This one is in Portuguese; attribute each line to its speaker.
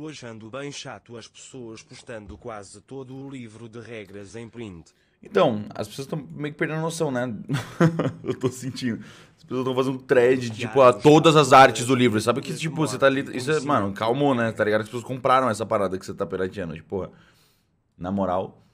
Speaker 1: Eu achando bem chato as pessoas postando quase todo o livro de
Speaker 2: regras em print. Então, as pessoas estão meio que perdendo a noção, né? eu tô sentindo. As pessoas estão fazendo um thread, tipo,
Speaker 3: a todas as artes do né? livro. Sabe que, tipo, você tá ali. Isso é, mano, calmou, né? Tá ligado? As pessoas compraram essa parada que você tá pirateando. Tipo, na moral.